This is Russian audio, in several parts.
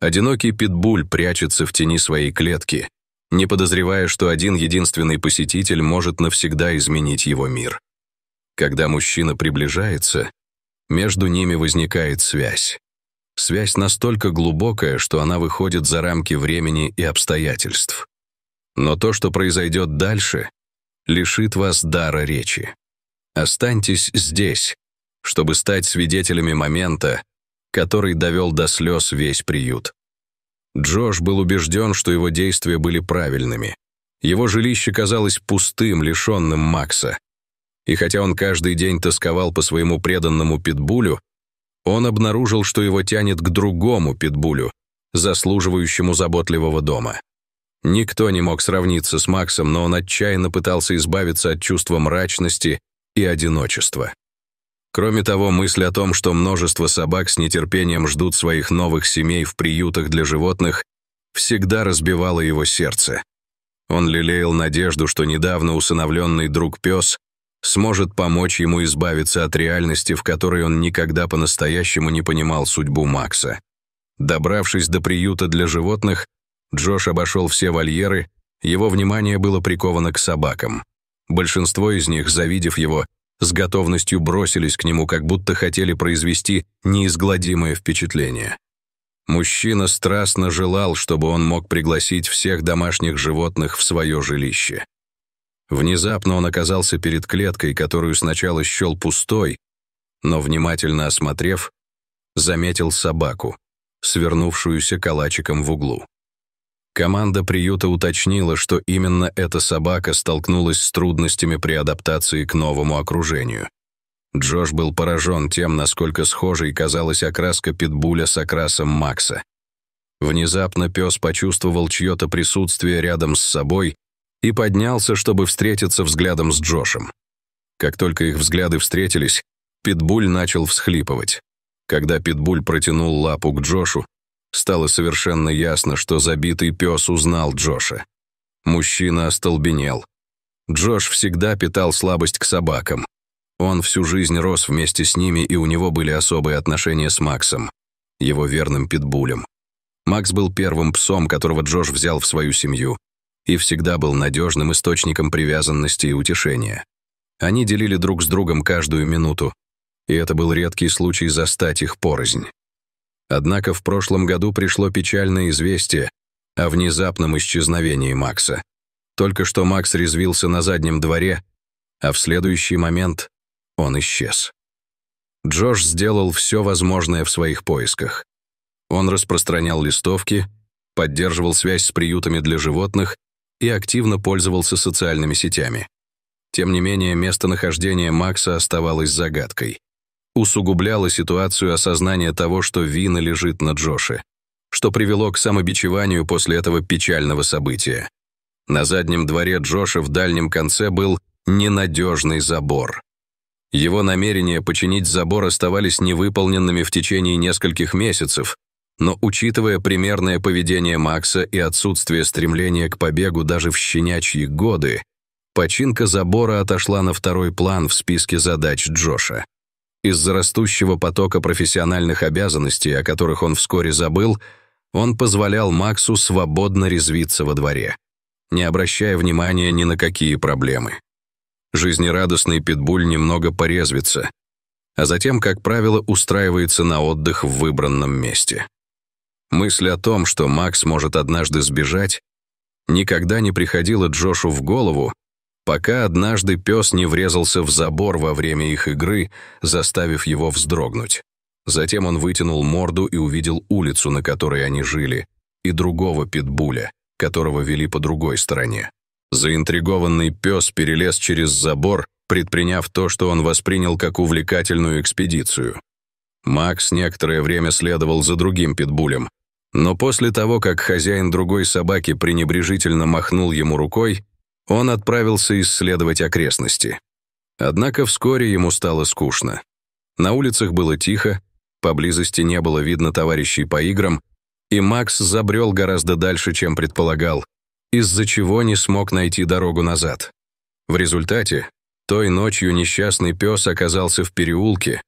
Одинокий питбуль прячется в тени своей клетки, не подозревая, что один единственный посетитель может навсегда изменить его мир. Когда мужчина приближается, между ними возникает связь. Связь настолько глубокая, что она выходит за рамки времени и обстоятельств. Но то, что произойдет дальше, лишит вас дара речи. Останьтесь здесь, чтобы стать свидетелями момента, который довел до слез весь приют. Джош был убежден, что его действия были правильными. Его жилище казалось пустым, лишённым Макса. И хотя он каждый день тосковал по своему преданному питбулю, он обнаружил, что его тянет к другому питбулю, заслуживающему заботливого дома. Никто не мог сравниться с Максом, но он отчаянно пытался избавиться от чувства мрачности и одиночества. Кроме того, мысль о том, что множество собак с нетерпением ждут своих новых семей в приютах для животных, всегда разбивала его сердце. Он лелеял надежду, что недавно усыновленный друг пес сможет помочь ему избавиться от реальности, в которой он никогда по-настоящему не понимал судьбу Макса. Добравшись до приюта для животных, Джош обошел все вольеры, его внимание было приковано к собакам. Большинство из них, завидев его, с готовностью бросились к нему, как будто хотели произвести неизгладимое впечатление. Мужчина страстно желал, чтобы он мог пригласить всех домашних животных в свое жилище. Внезапно он оказался перед клеткой, которую сначала щел пустой, но, внимательно осмотрев, заметил собаку, свернувшуюся калачиком в углу. Команда приюта уточнила, что именно эта собака столкнулась с трудностями при адаптации к новому окружению. Джош был поражен тем, насколько схожей казалась окраска питбуля с окрасом Макса. Внезапно пес почувствовал чье-то присутствие рядом с собой и поднялся, чтобы встретиться взглядом с Джошем. Как только их взгляды встретились, питбуль начал всхлипывать. Когда питбуль протянул лапу к Джошу, Стало совершенно ясно, что забитый пес узнал Джоша. Мужчина остолбенел. Джош всегда питал слабость к собакам. Он всю жизнь рос вместе с ними, и у него были особые отношения с Максом, его верным питбулем. Макс был первым псом, которого Джош взял в свою семью, и всегда был надежным источником привязанности и утешения. Они делили друг с другом каждую минуту, и это был редкий случай застать их порознь. Однако в прошлом году пришло печальное известие о внезапном исчезновении Макса. Только что Макс резвился на заднем дворе, а в следующий момент он исчез. Джош сделал все возможное в своих поисках. Он распространял листовки, поддерживал связь с приютами для животных и активно пользовался социальными сетями. Тем не менее, местонахождение Макса оставалось загадкой усугубляло ситуацию осознание того, что вина лежит на Джоше, что привело к самобичеванию после этого печального события. На заднем дворе Джоша в дальнем конце был ненадежный забор. Его намерения починить забор оставались невыполненными в течение нескольких месяцев, но учитывая примерное поведение Макса и отсутствие стремления к побегу даже в щенячьи годы, починка забора отошла на второй план в списке задач Джоша. Из-за растущего потока профессиональных обязанностей, о которых он вскоре забыл, он позволял Максу свободно резвиться во дворе, не обращая внимания ни на какие проблемы. Жизнерадостный питбуль немного порезвится, а затем, как правило, устраивается на отдых в выбранном месте. Мысль о том, что Макс может однажды сбежать, никогда не приходила Джошу в голову, пока однажды пес не врезался в забор во время их игры, заставив его вздрогнуть. Затем он вытянул морду и увидел улицу, на которой они жили, и другого питбуля, которого вели по другой стороне. Заинтригованный пес перелез через забор, предприняв то, что он воспринял как увлекательную экспедицию. Макс некоторое время следовал за другим питбулем, но после того, как хозяин другой собаки пренебрежительно махнул ему рукой, он отправился исследовать окрестности. Однако вскоре ему стало скучно. На улицах было тихо, поблизости не было видно товарищей по играм, и Макс забрел гораздо дальше, чем предполагал, из-за чего не смог найти дорогу назад. В результате, той ночью несчастный пес оказался в переулке,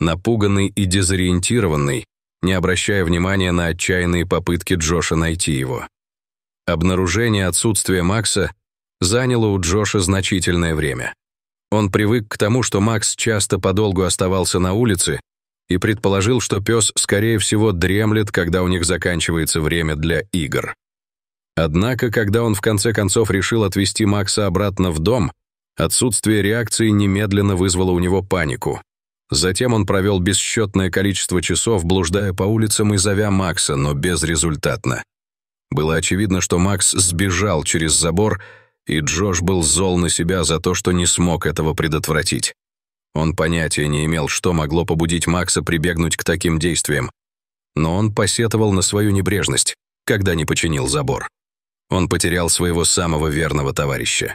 напуганный и дезориентированный, не обращая внимания на отчаянные попытки Джоша найти его. Обнаружение отсутствия Макса – заняло у Джоша значительное время. Он привык к тому, что Макс часто подолгу оставался на улице и предположил, что пес, скорее всего, дремлет, когда у них заканчивается время для игр. Однако, когда он в конце концов решил отвезти Макса обратно в дом, отсутствие реакции немедленно вызвало у него панику. Затем он провел бесчетное количество часов, блуждая по улицам и зовя Макса, но безрезультатно. Было очевидно, что Макс сбежал через забор, и Джош был зол на себя за то, что не смог этого предотвратить. Он понятия не имел, что могло побудить Макса прибегнуть к таким действиям, но он посетовал на свою небрежность, когда не починил забор. Он потерял своего самого верного товарища.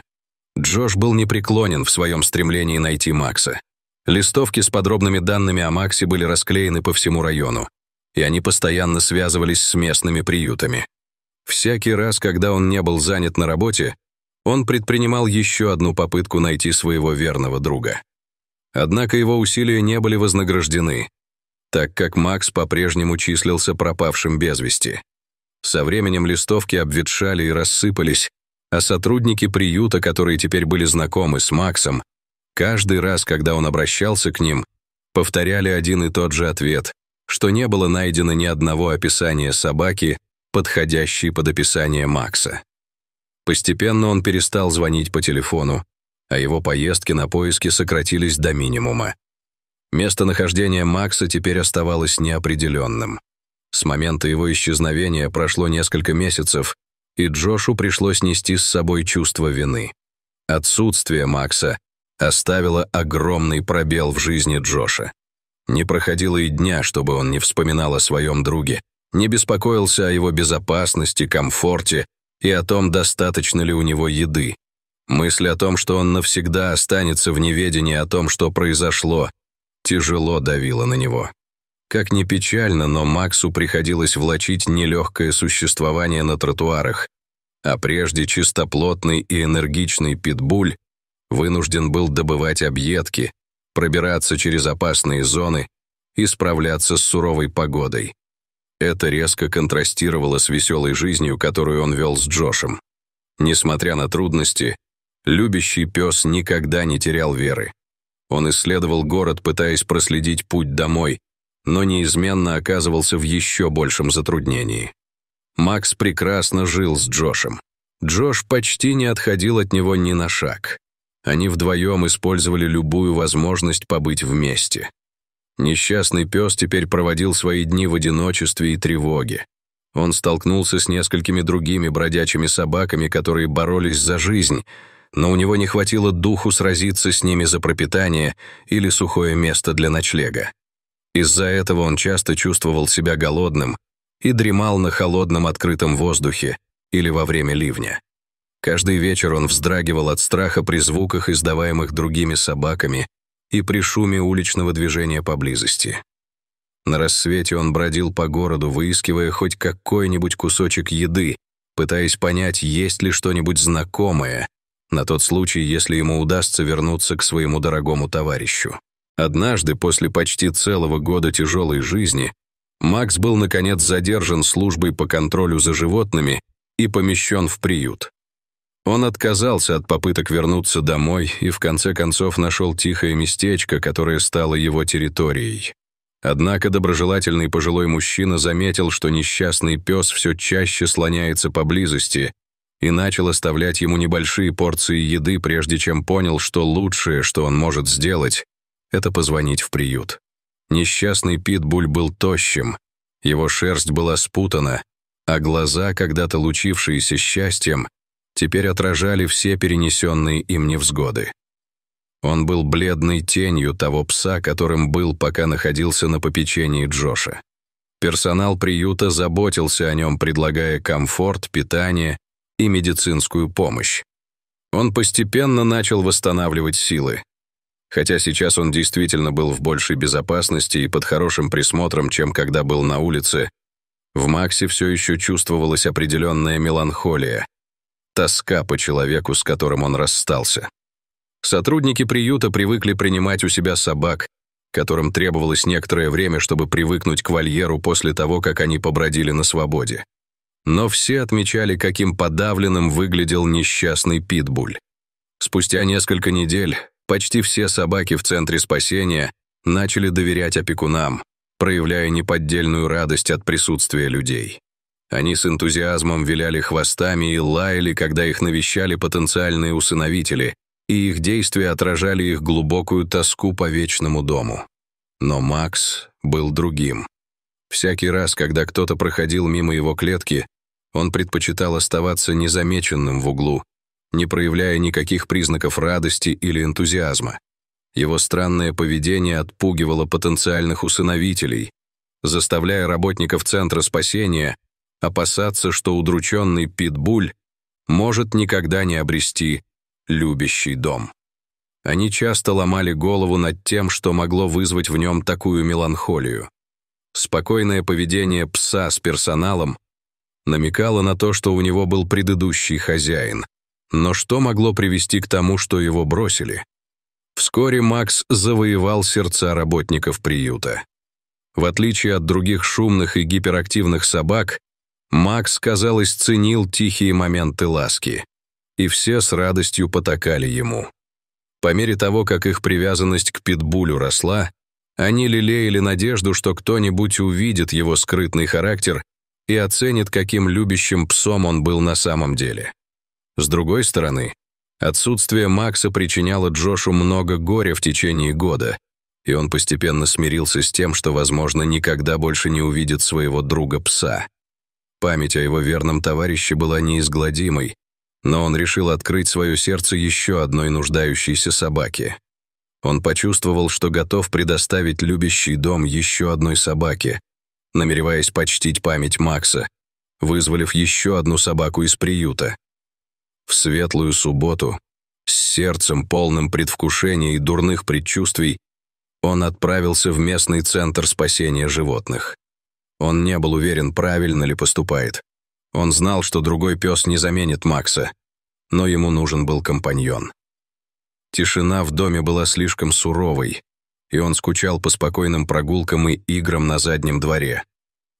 Джош был непреклонен в своем стремлении найти Макса. Листовки с подробными данными о Максе были расклеены по всему району, и они постоянно связывались с местными приютами. Всякий раз, когда он не был занят на работе, он предпринимал еще одну попытку найти своего верного друга. Однако его усилия не были вознаграждены, так как Макс по-прежнему числился пропавшим без вести. Со временем листовки обветшали и рассыпались, а сотрудники приюта, которые теперь были знакомы с Максом, каждый раз, когда он обращался к ним, повторяли один и тот же ответ, что не было найдено ни одного описания собаки, подходящей под описание Макса. Постепенно он перестал звонить по телефону, а его поездки на поиски сократились до минимума. Местонахождение Макса теперь оставалось неопределенным. С момента его исчезновения прошло несколько месяцев, и Джошу пришлось нести с собой чувство вины. Отсутствие Макса оставило огромный пробел в жизни Джоша. Не проходило и дня, чтобы он не вспоминал о своем друге, не беспокоился о его безопасности, комфорте и о том, достаточно ли у него еды. Мысль о том, что он навсегда останется в неведении о том, что произошло, тяжело давила на него. Как ни печально, но Максу приходилось влачить нелегкое существование на тротуарах, а прежде чистоплотный и энергичный питбуль вынужден был добывать объедки, пробираться через опасные зоны и справляться с суровой погодой. Это резко контрастировало с веселой жизнью, которую он вел с Джошем. Несмотря на трудности, любящий пес никогда не терял веры. Он исследовал город, пытаясь проследить путь домой, но неизменно оказывался в еще большем затруднении. Макс прекрасно жил с Джошем. Джош почти не отходил от него ни на шаг. Они вдвоем использовали любую возможность побыть вместе. Несчастный пес теперь проводил свои дни в одиночестве и тревоге. Он столкнулся с несколькими другими бродячими собаками, которые боролись за жизнь, но у него не хватило духу сразиться с ними за пропитание или сухое место для ночлега. Из-за этого он часто чувствовал себя голодным и дремал на холодном открытом воздухе или во время ливня. Каждый вечер он вздрагивал от страха при звуках, издаваемых другими собаками, и при шуме уличного движения поблизости. На рассвете он бродил по городу, выискивая хоть какой-нибудь кусочек еды, пытаясь понять, есть ли что-нибудь знакомое, на тот случай, если ему удастся вернуться к своему дорогому товарищу. Однажды, после почти целого года тяжелой жизни, Макс был, наконец, задержан службой по контролю за животными и помещен в приют. Он отказался от попыток вернуться домой и в конце концов нашел тихое местечко, которое стало его территорией. Однако доброжелательный пожилой мужчина заметил, что несчастный пес все чаще слоняется поблизости и начал оставлять ему небольшие порции еды, прежде чем понял, что лучшее, что он может сделать, это позвонить в приют. Несчастный Питбуль был тощим, его шерсть была спутана, а глаза, когда-то лучившиеся счастьем, теперь отражали все перенесенные им невзгоды. Он был бледной тенью того пса, которым был, пока находился на попечении Джоша. Персонал приюта заботился о нем, предлагая комфорт, питание и медицинскую помощь. Он постепенно начал восстанавливать силы. Хотя сейчас он действительно был в большей безопасности и под хорошим присмотром, чем когда был на улице, в Максе все еще чувствовалась определенная меланхолия, тоска по человеку, с которым он расстался. Сотрудники приюта привыкли принимать у себя собак, которым требовалось некоторое время, чтобы привыкнуть к вольеру после того, как они побродили на свободе. Но все отмечали, каким подавленным выглядел несчастный питбуль. Спустя несколько недель почти все собаки в Центре спасения начали доверять опекунам, проявляя неподдельную радость от присутствия людей. Они с энтузиазмом виляли хвостами и лаяли, когда их навещали потенциальные усыновители, и их действия отражали их глубокую тоску по вечному дому. Но Макс был другим. Всякий раз, когда кто-то проходил мимо его клетки, он предпочитал оставаться незамеченным в углу, не проявляя никаких признаков радости или энтузиазма. Его странное поведение отпугивало потенциальных усыновителей, заставляя работников Центра спасения опасаться, что удрученный питбуль может никогда не обрести любящий дом. Они часто ломали голову над тем, что могло вызвать в нем такую меланхолию. Спокойное поведение пса с персоналом намекало на то, что у него был предыдущий хозяин. Но что могло привести к тому, что его бросили? Вскоре Макс завоевал сердца работников приюта. В отличие от других шумных и гиперактивных собак, Макс, казалось, ценил тихие моменты ласки, и все с радостью потакали ему. По мере того, как их привязанность к питбулю росла, они лелеяли надежду, что кто-нибудь увидит его скрытный характер и оценит, каким любящим псом он был на самом деле. С другой стороны, отсутствие Макса причиняло Джошу много горя в течение года, и он постепенно смирился с тем, что, возможно, никогда больше не увидит своего друга-пса. Память о его верном товарище была неизгладимой, но он решил открыть свое сердце еще одной нуждающейся собаке. Он почувствовал, что готов предоставить любящий дом еще одной собаке, намереваясь почтить память Макса, вызволив еще одну собаку из приюта. В светлую субботу, с сердцем полным предвкушения и дурных предчувствий, он отправился в местный центр спасения животных. Он не был уверен, правильно ли поступает. Он знал, что другой пес не заменит Макса, но ему нужен был компаньон. Тишина в доме была слишком суровой, и он скучал по спокойным прогулкам и играм на заднем дворе.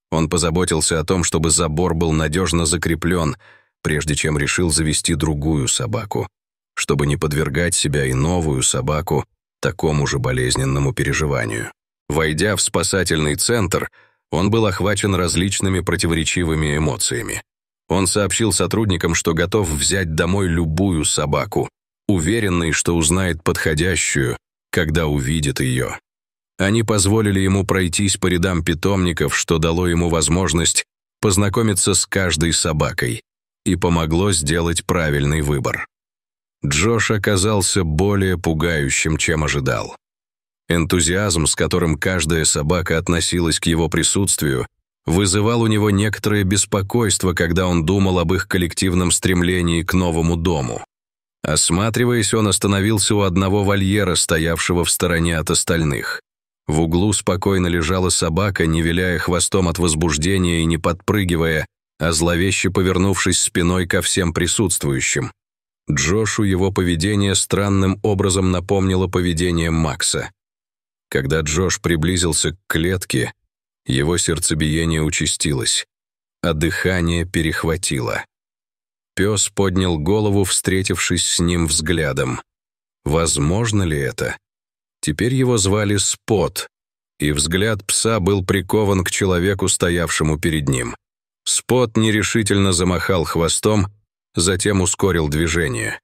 Он позаботился о том, чтобы забор был надежно закреплен, прежде чем решил завести другую собаку, чтобы не подвергать себя и новую собаку такому же болезненному переживанию. Войдя в спасательный центр – он был охвачен различными противоречивыми эмоциями. Он сообщил сотрудникам, что готов взять домой любую собаку, уверенный, что узнает подходящую, когда увидит ее. Они позволили ему пройтись по рядам питомников, что дало ему возможность познакомиться с каждой собакой и помогло сделать правильный выбор. Джош оказался более пугающим, чем ожидал. Энтузиазм, с которым каждая собака относилась к его присутствию, вызывал у него некоторое беспокойство, когда он думал об их коллективном стремлении к новому дому. Осматриваясь, он остановился у одного вольера, стоявшего в стороне от остальных. В углу спокойно лежала собака, не виляя хвостом от возбуждения и не подпрыгивая, а зловеще повернувшись спиной ко всем присутствующим. Джошу его поведение странным образом напомнило поведение Макса. Когда Джош приблизился к клетке, его сердцебиение участилось, а дыхание перехватило. Пёс поднял голову, встретившись с ним взглядом. Возможно ли это? Теперь его звали Спот, и взгляд пса был прикован к человеку, стоявшему перед ним. Спот нерешительно замахал хвостом, затем ускорил движение.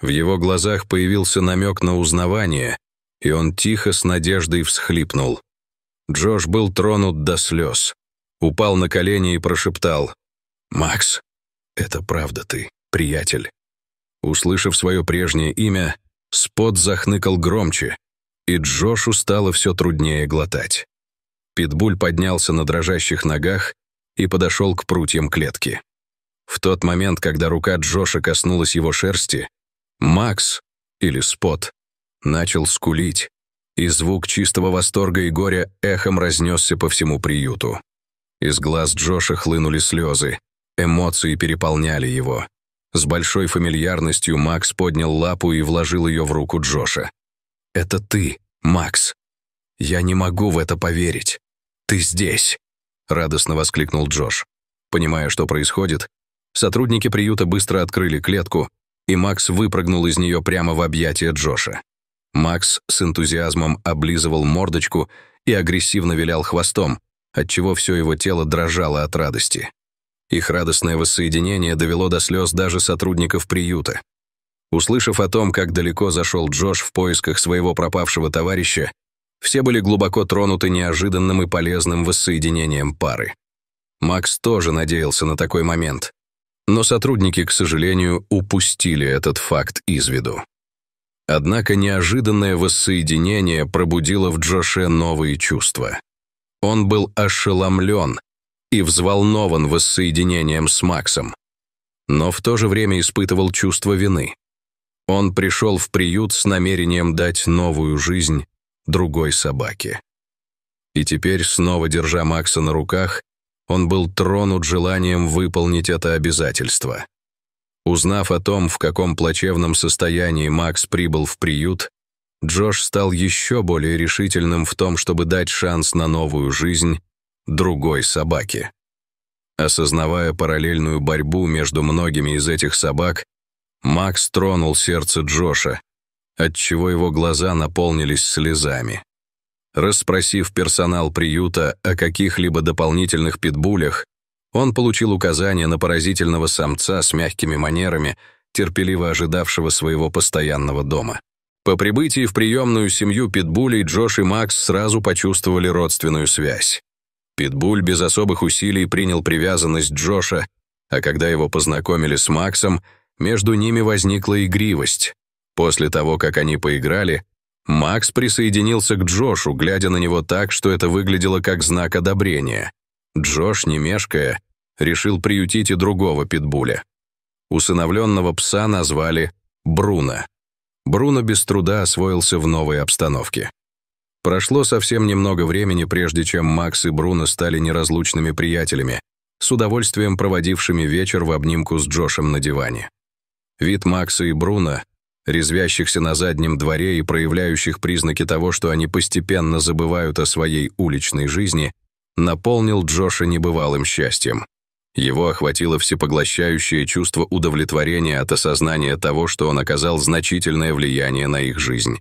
В его глазах появился намек на узнавание, и он тихо с надеждой всхлипнул. Джош был тронут до слез, упал на колени и прошептал «Макс, это правда ты, приятель». Услышав свое прежнее имя, Спот захныкал громче, и Джошу стало все труднее глотать. Питбуль поднялся на дрожащих ногах и подошел к прутьям клетки. В тот момент, когда рука Джоша коснулась его шерсти, Макс, или Спот, начал скулить, и звук чистого восторга и горя эхом разнесся по всему приюту. Из глаз Джоша хлынули слезы, эмоции переполняли его. С большой фамильярностью Макс поднял лапу и вложил ее в руку Джоша. «Это ты, Макс! Я не могу в это поверить! Ты здесь!» — радостно воскликнул Джош. Понимая, что происходит, сотрудники приюта быстро открыли клетку, и Макс выпрыгнул из нее прямо в объятия Джоша. Макс с энтузиазмом облизывал мордочку и агрессивно вилял хвостом, отчего все его тело дрожало от радости. Их радостное воссоединение довело до слез даже сотрудников приюта. Услышав о том, как далеко зашел Джош в поисках своего пропавшего товарища, все были глубоко тронуты неожиданным и полезным воссоединением пары. Макс тоже надеялся на такой момент. Но сотрудники, к сожалению, упустили этот факт из виду. Однако неожиданное воссоединение пробудило в Джоше новые чувства. Он был ошеломлен и взволнован воссоединением с Максом, но в то же время испытывал чувство вины. Он пришел в приют с намерением дать новую жизнь другой собаке. И теперь, снова держа Макса на руках, он был тронут желанием выполнить это обязательство. Узнав о том, в каком плачевном состоянии Макс прибыл в приют, Джош стал еще более решительным в том, чтобы дать шанс на новую жизнь другой собаке. Осознавая параллельную борьбу между многими из этих собак, Макс тронул сердце Джоша, отчего его глаза наполнились слезами. Расспросив персонал приюта о каких-либо дополнительных питбулях, он получил указание на поразительного самца с мягкими манерами, терпеливо ожидавшего своего постоянного дома. По прибытии в приемную семью Питбулей Джош и Макс сразу почувствовали родственную связь. Питбуль без особых усилий принял привязанность Джоша, а когда его познакомили с Максом, между ними возникла игривость. После того, как они поиграли, Макс присоединился к Джошу, глядя на него так, что это выглядело как знак одобрения. Джош, не мешкая, решил приютить и другого питбуля. Усыновленного пса назвали Бруно. Бруно без труда освоился в новой обстановке. Прошло совсем немного времени, прежде чем Макс и Бруно стали неразлучными приятелями, с удовольствием проводившими вечер в обнимку с Джошем на диване. Вид Макса и Бруно, резвящихся на заднем дворе и проявляющих признаки того, что они постепенно забывают о своей уличной жизни, наполнил Джоша небывалым счастьем. Его охватило всепоглощающее чувство удовлетворения от осознания того, что он оказал значительное влияние на их жизнь.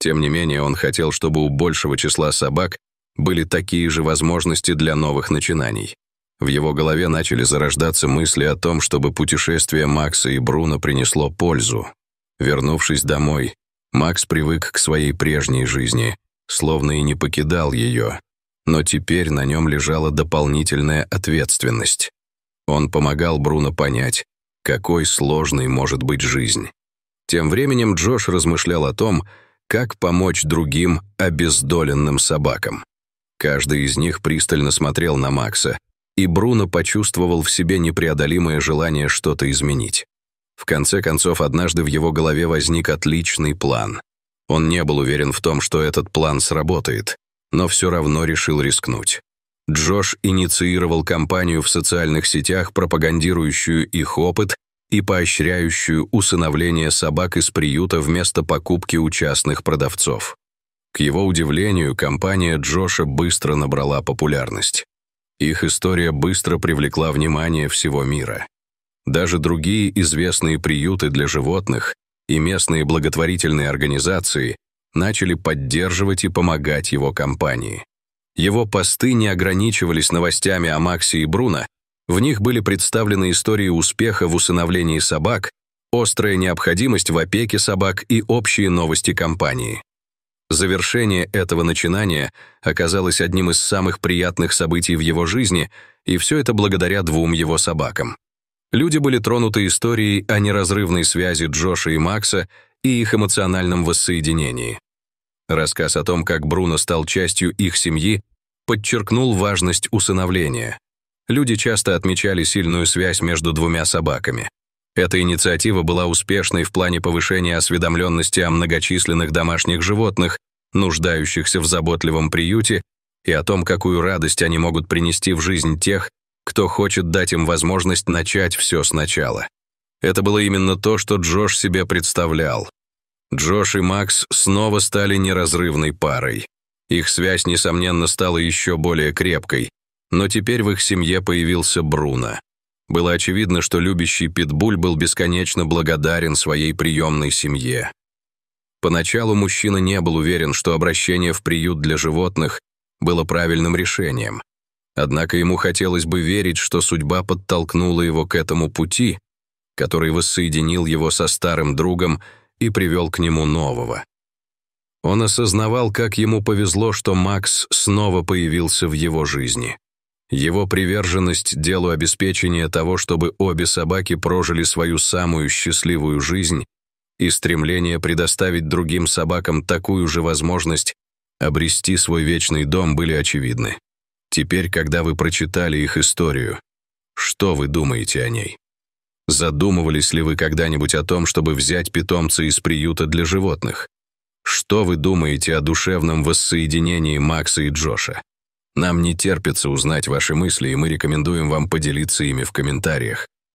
Тем не менее, он хотел, чтобы у большего числа собак были такие же возможности для новых начинаний. В его голове начали зарождаться мысли о том, чтобы путешествие Макса и Бруно принесло пользу. Вернувшись домой, Макс привык к своей прежней жизни, словно и не покидал ее, но теперь на нем лежала дополнительная ответственность. Он помогал Бруно понять, какой сложной может быть жизнь. Тем временем Джош размышлял о том, как помочь другим обездоленным собакам. Каждый из них пристально смотрел на Макса, и Бруно почувствовал в себе непреодолимое желание что-то изменить. В конце концов, однажды в его голове возник отличный план. Он не был уверен в том, что этот план сработает, но все равно решил рискнуть. Джош инициировал кампанию в социальных сетях, пропагандирующую их опыт и поощряющую усыновление собак из приюта вместо покупки у частных продавцов. К его удивлению, компания Джоша быстро набрала популярность. Их история быстро привлекла внимание всего мира. Даже другие известные приюты для животных и местные благотворительные организации начали поддерживать и помогать его компании. Его посты не ограничивались новостями о Максе и Бруно, в них были представлены истории успеха в усыновлении собак, острая необходимость в опеке собак и общие новости компании. Завершение этого начинания оказалось одним из самых приятных событий в его жизни, и все это благодаря двум его собакам. Люди были тронуты историей о неразрывной связи Джоша и Макса и их эмоциональном воссоединении. Рассказ о том, как Бруно стал частью их семьи, подчеркнул важность усыновления. Люди часто отмечали сильную связь между двумя собаками. Эта инициатива была успешной в плане повышения осведомленности о многочисленных домашних животных, нуждающихся в заботливом приюте, и о том, какую радость они могут принести в жизнь тех, кто хочет дать им возможность начать все сначала. Это было именно то, что Джош себе представлял, Джош и Макс снова стали неразрывной парой. Их связь, несомненно, стала еще более крепкой, но теперь в их семье появился Бруно. Было очевидно, что любящий Питбуль был бесконечно благодарен своей приемной семье. Поначалу мужчина не был уверен, что обращение в приют для животных было правильным решением. Однако ему хотелось бы верить, что судьба подтолкнула его к этому пути, который воссоединил его со старым другом – и привел к нему нового. Он осознавал, как ему повезло, что Макс снова появился в его жизни. Его приверженность делу обеспечения того, чтобы обе собаки прожили свою самую счастливую жизнь, и стремление предоставить другим собакам такую же возможность обрести свой вечный дом были очевидны. Теперь, когда вы прочитали их историю, что вы думаете о ней? Задумывались ли вы когда-нибудь о том, чтобы взять питомца из приюта для животных? Что вы думаете о душевном воссоединении Макса и Джоша? Нам не терпится узнать ваши мысли, и мы рекомендуем вам поделиться ими в комментариях.